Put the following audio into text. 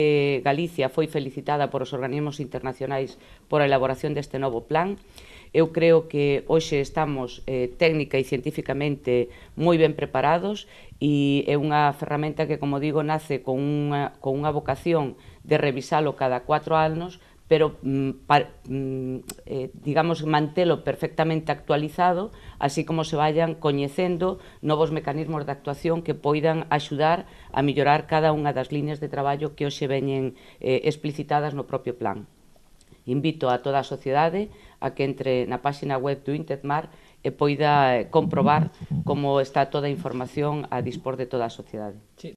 eh, Galicia foi felicitada por os organismos internacionais por a elaboración deste novo plan. Eu creo que hoxe estamos eh, técnica e científicamente moi ben preparados e é unha ferramenta que, como digo, nace con unha, con unha vocación de revisalo cada 4 anos, pero mm, mm, eh, digamos mantelo perfectamente actualizado, así como se vayan coñecendo novos mecanismos de actuación que poidan axudar a mellorar cada unha das líneas de traballo que hoxe veñen eh, explicitadas no propio plan. Invito a toda a sociedade a que entre na páxina web do Intetmar e poida eh, comprobar como está toda a información a dispor de toda a sociedade. Sí.